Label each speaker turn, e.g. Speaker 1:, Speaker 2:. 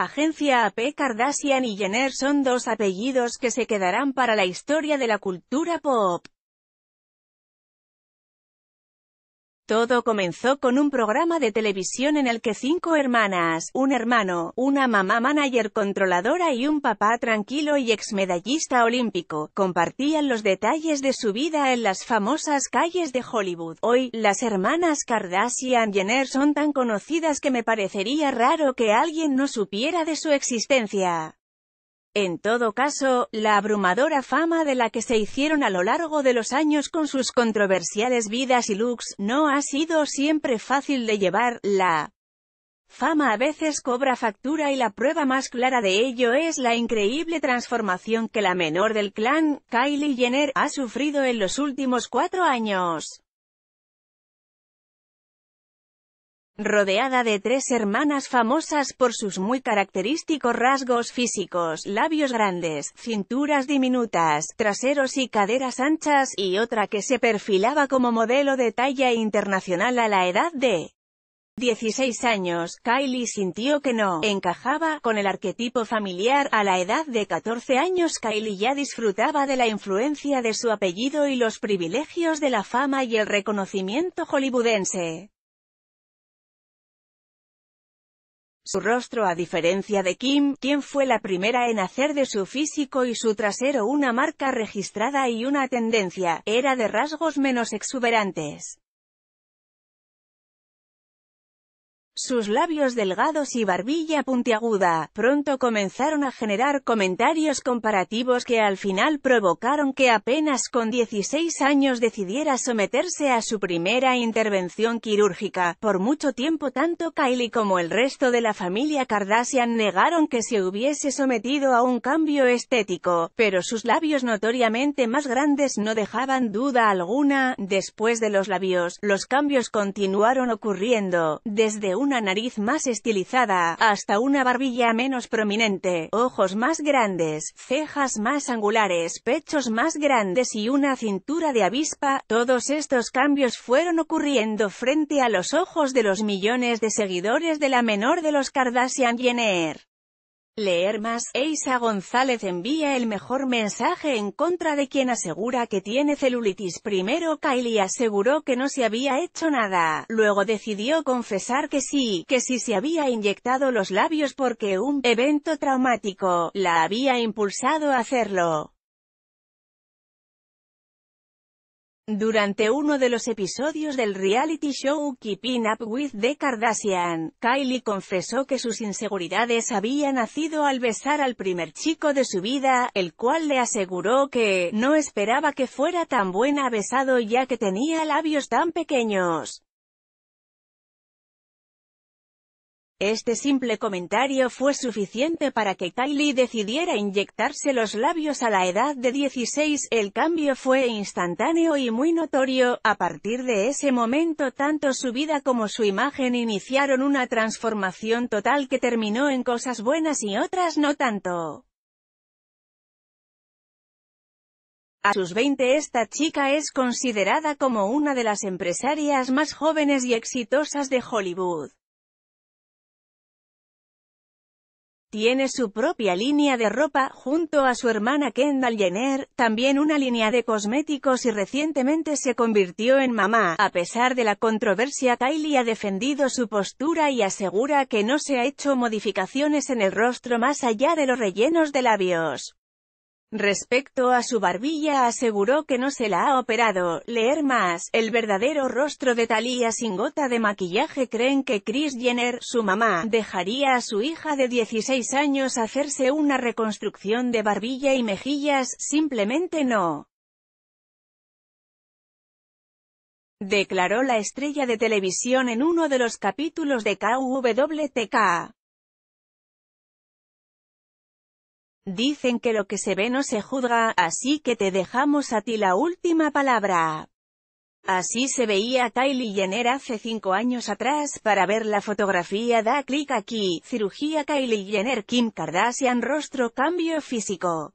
Speaker 1: Agencia AP Kardashian y Jenner son dos apellidos que se quedarán para la historia de la cultura pop. Todo comenzó con un programa de televisión en el que cinco hermanas, un hermano, una mamá manager controladora y un papá tranquilo y exmedallista olímpico, compartían los detalles de su vida en las famosas calles de Hollywood. Hoy, las hermanas Kardashian Jenner son tan conocidas que me parecería raro que alguien no supiera de su existencia. En todo caso, la abrumadora fama de la que se hicieron a lo largo de los años con sus controversiales vidas y looks, no ha sido siempre fácil de llevar, la fama a veces cobra factura y la prueba más clara de ello es la increíble transformación que la menor del clan, Kylie Jenner, ha sufrido en los últimos cuatro años. Rodeada de tres hermanas famosas por sus muy característicos rasgos físicos, labios grandes, cinturas diminutas, traseros y caderas anchas, y otra que se perfilaba como modelo de talla internacional a la edad de 16 años, Kylie sintió que no encajaba con el arquetipo familiar. A la edad de 14 años Kylie ya disfrutaba de la influencia de su apellido y los privilegios de la fama y el reconocimiento hollywoodense. Su rostro a diferencia de Kim, quien fue la primera en hacer de su físico y su trasero una marca registrada y una tendencia, era de rasgos menos exuberantes. Sus labios delgados y barbilla puntiaguda, pronto comenzaron a generar comentarios comparativos que al final provocaron que apenas con 16 años decidiera someterse a su primera intervención quirúrgica. Por mucho tiempo tanto Kylie como el resto de la familia Kardashian negaron que se hubiese sometido a un cambio estético, pero sus labios notoriamente más grandes no dejaban duda alguna. Después de los labios, los cambios continuaron ocurriendo, desde un una nariz más estilizada, hasta una barbilla menos prominente, ojos más grandes, cejas más angulares, pechos más grandes y una cintura de avispa, todos estos cambios fueron ocurriendo frente a los ojos de los millones de seguidores de la menor de los Kardashian Jenner. Leer más, Eisa González envía el mejor mensaje en contra de quien asegura que tiene celulitis. Primero Kylie aseguró que no se había hecho nada, luego decidió confesar que sí, que sí se había inyectado los labios porque un evento traumático la había impulsado a hacerlo. Durante uno de los episodios del reality show Keeping Up with the Kardashian, Kylie confesó que sus inseguridades habían nacido al besar al primer chico de su vida, el cual le aseguró que no esperaba que fuera tan buena besado ya que tenía labios tan pequeños. Este simple comentario fue suficiente para que Kylie decidiera inyectarse los labios a la edad de 16. El cambio fue instantáneo y muy notorio, a partir de ese momento tanto su vida como su imagen iniciaron una transformación total que terminó en cosas buenas y otras no tanto. A sus 20 esta chica es considerada como una de las empresarias más jóvenes y exitosas de Hollywood. Tiene su propia línea de ropa, junto a su hermana Kendall Jenner, también una línea de cosméticos y recientemente se convirtió en mamá. A pesar de la controversia, Kylie ha defendido su postura y asegura que no se ha hecho modificaciones en el rostro más allá de los rellenos de labios. Respecto a su barbilla aseguró que no se la ha operado, leer más, el verdadero rostro de Thalía sin gota de maquillaje creen que Chris Jenner, su mamá, dejaría a su hija de 16 años hacerse una reconstrucción de barbilla y mejillas, simplemente no. Declaró la estrella de televisión en uno de los capítulos de KWTK. Dicen que lo que se ve no se juzga, así que te dejamos a ti la última palabra. Así se veía Kylie Jenner hace 5 años atrás, para ver la fotografía da clic aquí, cirugía Kylie Jenner Kim Kardashian rostro cambio físico.